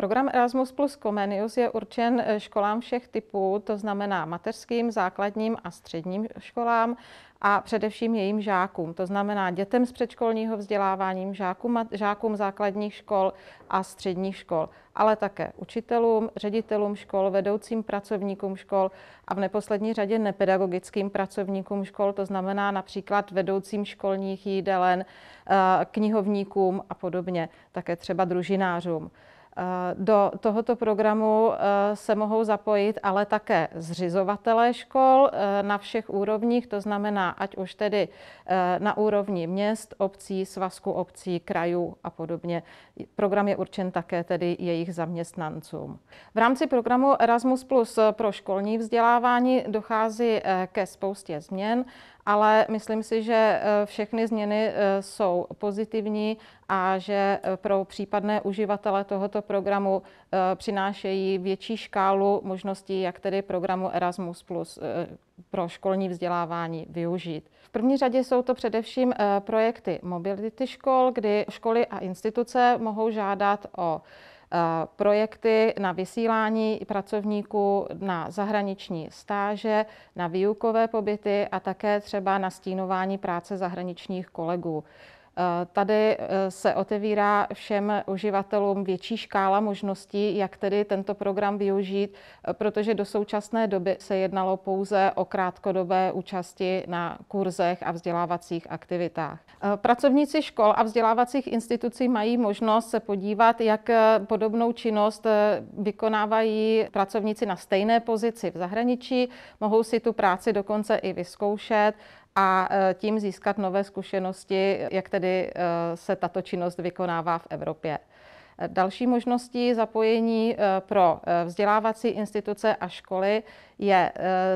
Program Erasmus plus Comenius je určen eh, školám všech typů, to znamená mateřským, základním a středním školám a především jejím žákům, to znamená dětem z předškolního vzdělávání, žákům, žákům základních škol a středních škol, ale také učitelům, ředitelům škol, vedoucím pracovníkům škol a v neposlední řadě nepedagogickým pracovníkům škol, to znamená například vedoucím školních jídelen, eh, knihovníkům a podobně, také třeba družinářům. Eh, do tohoto programu eh, se mohou zapojit ale také zřizovatelé škol eh, na všech úrovních, to znamená, ať už tedy na úrovni měst, obcí, svazku obcí, krajů a podobně. Program je určen také tedy jejich zaměstnancům. V rámci programu Erasmus Plus pro školní vzdělávání dochází ke spoustě změn ale myslím si, že eh, všechny změny eh, jsou pozitivní a že eh, pro případné uživatele tohoto programu přinášejí větší škálu možností, jak tedy programu Erasmus Plus pro školní vzdělávání využít. V první řadě jsou to především projekty mobility škol, kdy školy a instituce mohou žádat o Eh, projekty na vysílání pracovníků na zahraniční stáže, na výukové pobyty a také třeba na stínování práce zahraničních kolegů. Eh, tady eh, se otevírá všem uživatelům větší škála možností, jak tedy tento program využít, eh, protože do současné doby se jednalo pouze o krátkodobé účasti na kurzech a vzdělávacích aktivitách. Pracovníci škol a vzdělávacích institucí mají možnost se podívat, jak podobnou činnost vykonávají pracovníci na stejné pozici v zahraničí, mohou si tu práci dokonce i vyzkoušet a e, tím získat nové zkušenosti, jak tedy e, se tato činnost vykonává v Evropě. E, další možností zapojení pro vzdělávací instituce a školy je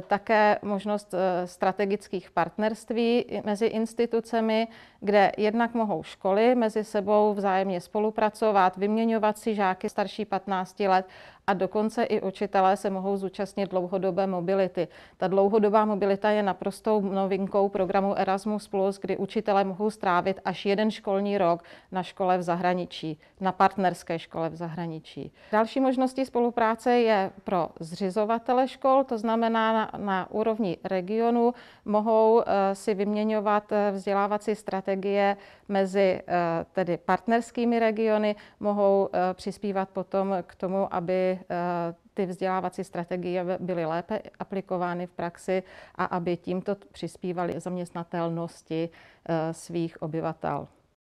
také možnost strategických partnerství mezi institucemi, kde jednak mohou školy mezi sebou vzájemně spolupracovat, vyměňovat si žáky starší 15 let a dokonce i učitelé se mohou zúčastnit dlouhodobé mobility. Ta dlouhodobá mobilita je naprostou novinkou programu Erasmus+, kdy učitelé mohou strávit až jeden školní rok na škole v zahraničí, na partnerské škole v zahraničí. Další možností spolupráce je pro zřizovatele škol, to znamená na, na úrovni regionu mohou eh, si vyměňovat eh, vzdělávací strategie mezi eh, tedy partnerskými regiony, mohou přispívat potom k tomu, aby Eh, ty vzdělávací strategie byly lépe aplikovány v praxi a aby tímto přispívali zaměstnatelnosti eh, svých obyvatel.